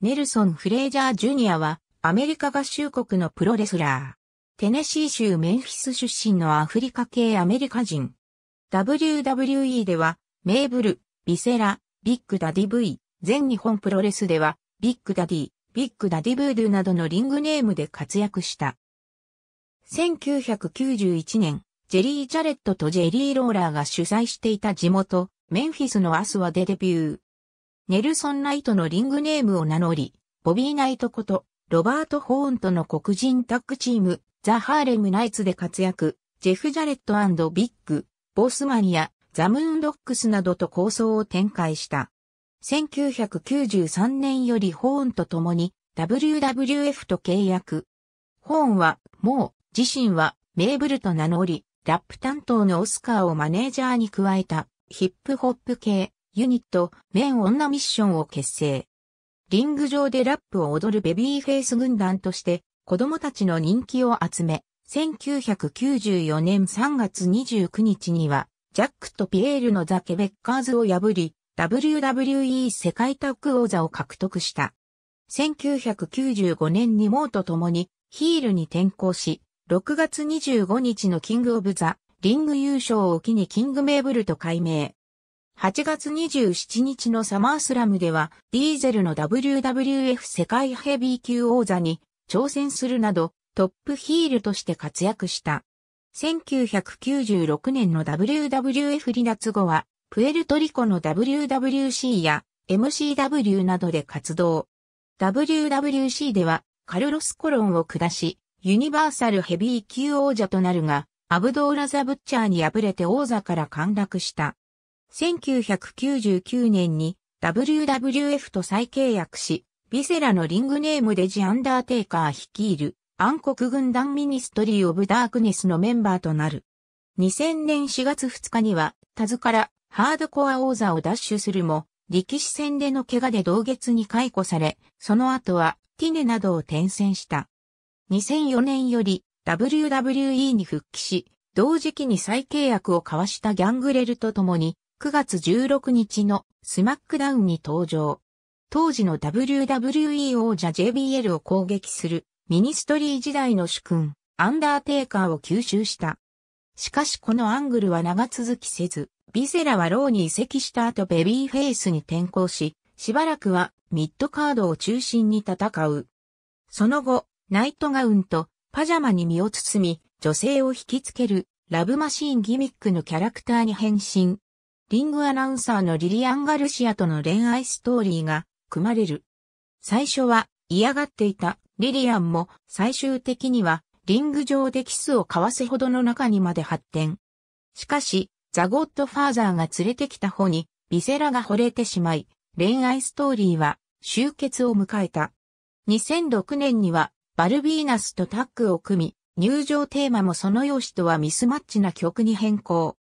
ネルソン・フレージャー・ジュニアは、アメリカ合衆国のプロレスラー。テネシー州メンフィス出身のアフリカ系アメリカ人。WWE では、メーブル、ビセラ、ビッグダディ V、全日本プロレスでは、ビッグダディ、ビッグダディブードゥなどのリングネームで活躍した。1991年、ジェリー・ジャレットとジェリー・ローラーが主催していた地元、メンフィスのアスワでデビュー。ネルソン・ナイトのリングネームを名乗り、ボビー・ナイトこと、ロバート・ホーンとの黒人タッグチーム、ザ・ハーレム・ナイツで活躍、ジェフ・ジャレットビッグ、ボスマンやザ・ムーン・ドックスなどと構想を展開した。1993年よりホーンと共に WWF と契約。ホーンは、もう、自身は、メーブルと名乗り、ラップ担当のオスカーをマネージャーに加えた、ヒップホップ系、ユニット、メン女ミッションを結成。リング上でラップを踊るベビーフェイス軍団として、子供たちの人気を集め、1994年3月29日には、ジャックとピエールのザ・ケベッカーズを破り、WWE 世界タッグ王座を獲得した。1995年にモーと共にヒールに転向し、6月25日のキングオブザ・リング優勝を機にキングメーブルと改名。8月27日のサマースラムでは、ディーゼルの WWF 世界ヘビー級王座に挑戦するなど、トップヒールとして活躍した。1996年の WWF 離脱後は、プエルトリコの WWC や MCW などで活動。WWC では、カルロス・コロンを下し、ユニバーサルヘビー級王者となるが、アブドーラ・ザ・ブッチャーに敗れて王座から陥落した。1999年に WWF と再契約し、ビセラのリングネームでジ・アンダーテイカー率いる暗黒軍団ミニストリー・オブ・ダークネスのメンバーとなる。2000年4月2日には、タズからハードコア王座を奪取するも、力士戦での怪我で同月に解雇され、その後はティネなどを転戦した。2004年より WWE に復帰し、同時期に再契約を交わしたギャングレルと共に9月16日のスマックダウンに登場。当時の WWE 王者 JBL を攻撃するミニストリー時代の主君、アンダーテイカーを吸収した。しかしこのアングルは長続きせず、ビセラはローに移籍した後ベビーフェイスに転向し、しばらくはミッドカードを中心に戦う。その後、ナイトガウンとパジャマに身を包み、女性を引きつけるラブマシーンギミックのキャラクターに変身。リングアナウンサーのリリアン・ガルシアとの恋愛ストーリーが組まれる。最初は嫌がっていたリリアンも最終的にはリング上でキスを交わすほどの中にまで発展。しかし、ザ・ゴッドファーザーが連れてきた方にビセラが惚れてしまい、恋愛ストーリーは終結を迎えた。2006年にはバルビーナスとタッグを組み、入場テーマもその容姿とはミスマッチな曲に変更。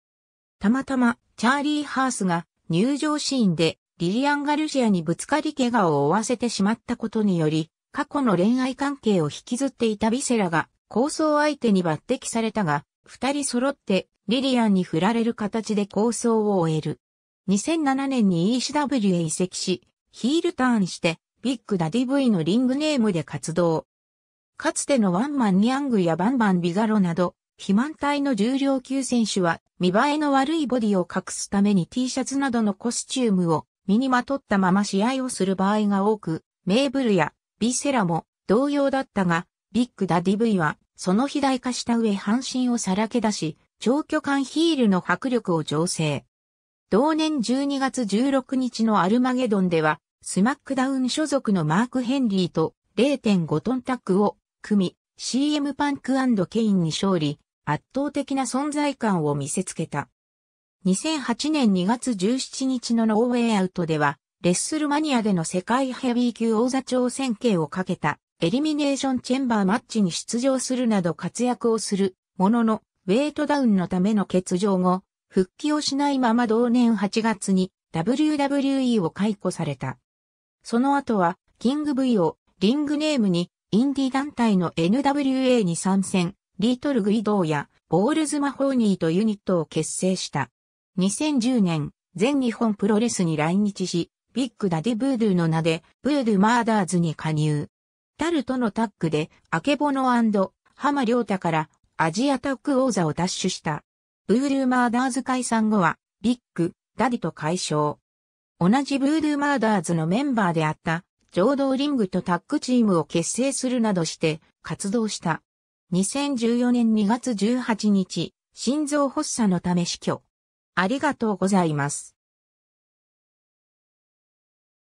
たまたまチャーリー・ハースが入場シーンでリリアン・ガルシアにぶつかり怪我を負わせてしまったことにより、過去の恋愛関係を引きずっていたビセラが構想相手に抜擢されたが、二人揃ってリリアンに振られる形で構想を終える。2007年に ECW へ移籍し、ヒールターンしてビッグダディ V のリングネームで活動。かつてのワンマンニャングやバンバンビガロなど、肥満体の重量級選手は見栄えの悪いボディを隠すために T シャツなどのコスチュームを身にまとったまま試合をする場合が多く、メーブルやビセラも同様だったが、ビッグダディ V はその肥大化した上半身をさらけ出し、長距間ヒールの迫力を醸成。同年12月16日のアルマゲドンでは、スマックダウン所属のマーク・ヘンリーと0.5トンタックを組み、CM パンクケインに勝利、圧倒的な存在感を見せつけた。2008年2月17日のノーウェイアウトでは、レッスルマニアでの世界ヘビー級王座挑戦権をかけたエリミネーションチェンバーマッチに出場するなど活躍をするものの、ウェイトダウンのための欠場後、復帰をしないまま同年8月に WWE を解雇された。その後は、キング V をリングネームにインディ団体の NWA に参戦、リートルグイドーやボールズマホーニーとユニットを結成した。2010年、全日本プロレスに来日し、ビッグダディブードゥの名で、ブードゥマーダーズに加入。タルとのタッグで、アケボノハマ・リョータからアジアタッグ王座を奪取した。ブードゥマーダーズ解散後は、ビッグ、ダディと解消。同じブードゥマーダーズのメンバーであった、浄土リングとタッグチームを結成するなどして活動した。2014年2月18日、心臓発作のため死去。ありがとうございます。